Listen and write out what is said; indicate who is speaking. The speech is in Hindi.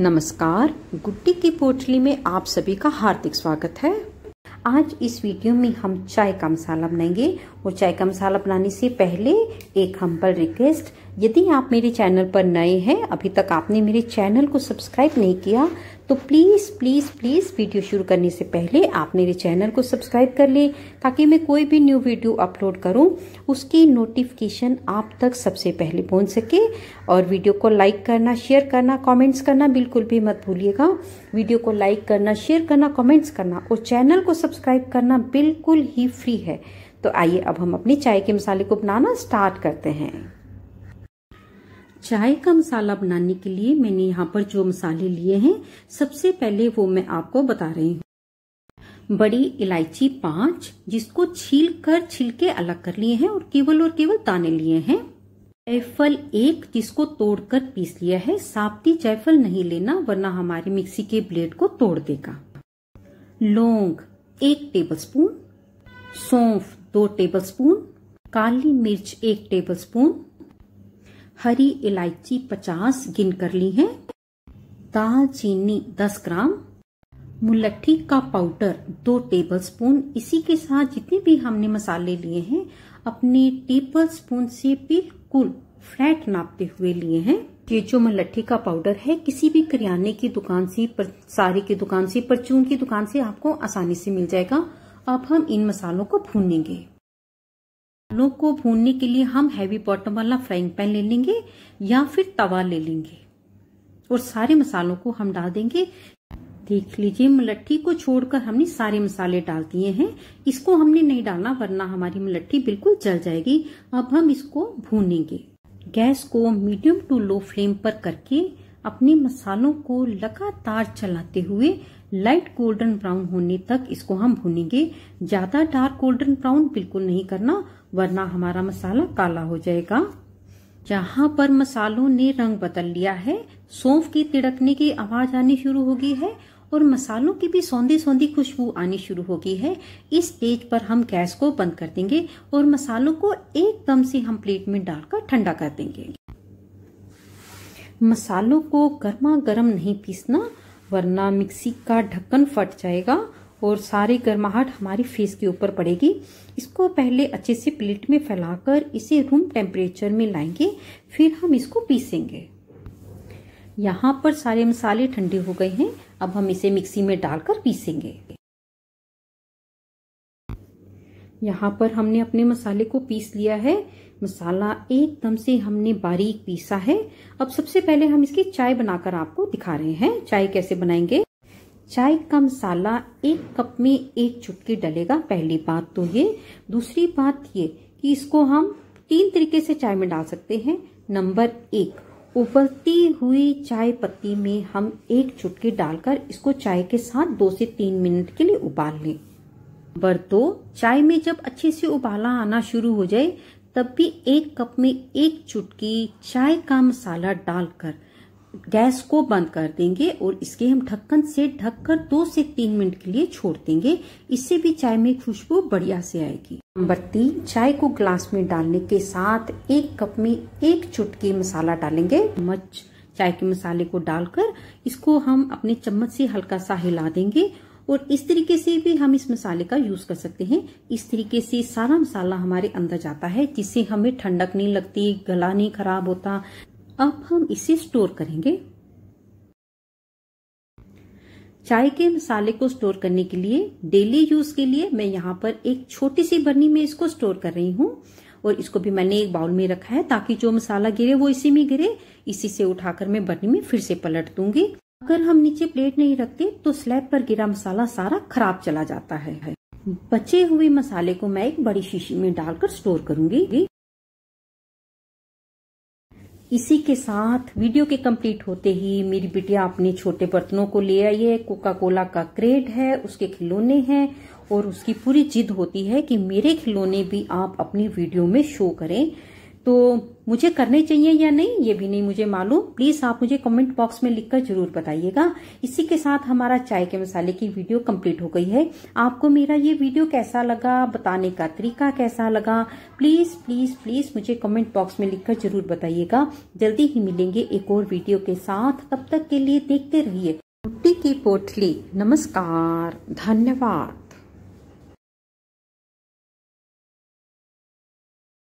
Speaker 1: नमस्कार गुट्टी की पोटली में आप सभी का हार्दिक स्वागत है आज इस वीडियो में हम चाय का मसाला बनाएंगे और चाय का मसाला बनाने से पहले एक हम्पल रिक्वेस्ट यदि आप मेरे चैनल पर नए हैं अभी तक आपने मेरे चैनल को सब्सक्राइब नहीं किया तो प्लीज़ प्लीज़ प्लीज़ वीडियो शुरू करने से पहले आप मेरे चैनल को सब्सक्राइब कर लें ताकि मैं कोई भी न्यू वीडियो अपलोड करूं उसकी नोटिफिकेशन आप तक सबसे पहले पहुंच सके और वीडियो को लाइक करना शेयर करना कमेंट्स करना बिल्कुल भी मत भूलिएगा वीडियो को लाइक करना शेयर करना कॉमेंट्स करना और चैनल को सब्सक्राइब करना बिल्कुल ही फ्री है तो आइए अब हम अपनी चाय के मसाले को बनाना स्टार्ट करते हैं चाय का मसाला बनाने के लिए मैंने यहाँ पर जो मसाले लिए हैं सबसे पहले वो मैं आपको बता रही हूँ बड़ी इलायची पांच जिसको छील कर छिलके अलग कर लिए हैं और केवल और केवल ताने लिए हैं जायफल एक जिसको तोड़कर पीस लिया है साबती जायफल नहीं लेना वरना हमारी मिक्सी के ब्लेड को तोड़ देगा लौंग एक टेबलस्पून सौंफ दो स्पून काली मिर्च एक टेबलस्पून हरी इलायची 50 गिन कर ली है दालचीनी 10 ग्राम मुलट्ठी का पाउडर दो टेबलस्पून इसी के साथ जितने भी हमने मसाले लिए हैं अपने टेबलस्पून से बिल्कुल फ्लैट नापते हुए लिए हैं ये जो मलट्ठी का पाउडर है किसी भी करियाने की दुकान से सारी की दुकान से परचून की दुकान से आपको आसानी से मिल जाएगा अब हम इन मसालों को भूनेंगे आलू को भूनने के लिए हम हैवी बॉटम वाला फ्राइंग पैन ले लेंगे या फिर तवा ले लेंगे और सारे मसालों को हम डाल देंगे देख लीजिए मलट्ठी को छोड़कर हमने सारे मसाले डाल दिए हैं इसको हमने नहीं डालना वरना हमारी मलट्ठी बिल्कुल जल जाएगी अब हम इसको भूनेंगे गैस को मीडियम टू लो फ्लेम पर करके अपने मसालों को लगातार चलाते हुए लाइट गोल्डन ब्राउन होने तक इसको हम भूनेंगे ज्यादा डार्क गोल्डन ब्राउन बिल्कुल नहीं करना वरना हमारा मसाला काला हो जाएगा जहां पर मसालों ने रंग बदल लिया है सौंफ की तिड़कने की आवाज आनी शुरू हो गई है और मसालों की भी सौंधी सौंधी खुशबू आनी शुरू हो गई है इस स्टेज पर हम गैस को बंद कर देंगे और मसालों को एकदम से हम प्लेट में डालकर ठंडा कर देंगे मसालों को गर्मा गर्म नहीं पीसना वरना मिक्सी का ढक्कन फट जाएगा और सारी गर्माहट हमारी फेस के ऊपर पड़ेगी इसको पहले अच्छे से प्लेट में फैलाकर इसे रूम टेम्परेचर में लाएंगे फिर हम इसको पीसेंगे यहाँ पर सारे मसाले ठंडे हो गए हैं अब हम इसे मिक्सी में डालकर पीसेंगे यहाँ पर हमने अपने मसाले को पीस लिया है मसाला एकदम से हमने बारीक पीसा है अब सबसे पहले हम इसकी चाय बनाकर आपको दिखा रहे हैं चाय कैसे बनाएंगे चाय का मसाला एक कप में एक चुटकी डलेगा पहली बात तो ये दूसरी बात ये कि इसको हम तीन तरीके से चाय में डाल सकते हैं नंबर एक उबलती हुई चाय पत्ती में हम एक चुटकी डालकर इसको चाय के साथ दो से तीन मिनट के लिए उबाल लें बरतो चाय में जब अच्छे से उबाला आना शुरू हो जाए तब भी एक कप में एक चुटकी चाय का मसाला डालकर गैस को बंद कर देंगे और इसके हम ढक्कन से ढककर दो से तीन मिनट के लिए छोड़ देंगे इससे भी चाय में खुशबू बढ़िया से आएगी नंबर तीन चाय को ग्लास में डालने के साथ एक कप में एक चुटकी मसाला डालेंगे मच चाय के मसाले को डालकर इसको हम अपने चम्मच से हल्का सा हिला देंगे और इस तरीके से भी हम इस मसाले का यूज कर सकते हैं इस तरीके से सारा मसाला हमारे अंदर जाता है जिससे हमें ठंडक नहीं लगती गला नहीं खराब होता अब हम इसे स्टोर करेंगे चाय के मसाले को स्टोर करने के लिए डेली यूज के लिए मैं यहाँ पर एक छोटी सी बर्नी में इसको स्टोर कर रही हूँ और इसको भी मैंने एक बाउल में रखा है ताकि जो मसाला गिरे वो इसी में गिरे इसी से उठाकर मैं बर्नी में फिर से पलट दूंगी अगर हम नीचे प्लेट नहीं रखते तो स्लैब पर गिरा मसाला सारा खराब चला जाता है बचे हुए मसाले को मैं एक बड़ी शीशी में डालकर स्टोर करूंगी इसी के साथ वीडियो के कंप्लीट होते ही मेरी बिटिया अपने छोटे बर्तनों को ले आई है कोका कोला का क्रेड है उसके खिलौने हैं और उसकी पूरी जिद होती है कि मेरे खिलौने भी आप अपनी वीडियो में शो करें तो मुझे करने चाहिए या नहीं ये भी नहीं मुझे मालूम प्लीज आप मुझे कमेंट बॉक्स में लिखकर जरूर बताइएगा इसी के साथ हमारा चाय के मसाले की वीडियो कंप्लीट हो गई है आपको मेरा ये वीडियो कैसा लगा बताने का तरीका कैसा लगा प्लीज प्लीज प्लीज मुझे कमेंट बॉक्स में लिखकर जरूर बताइएगा जल्दी ही मिलेंगे एक और वीडियो के साथ तब तक के लिए देखते रहिए मुट्टी की पोटली नमस्कार धन्यवाद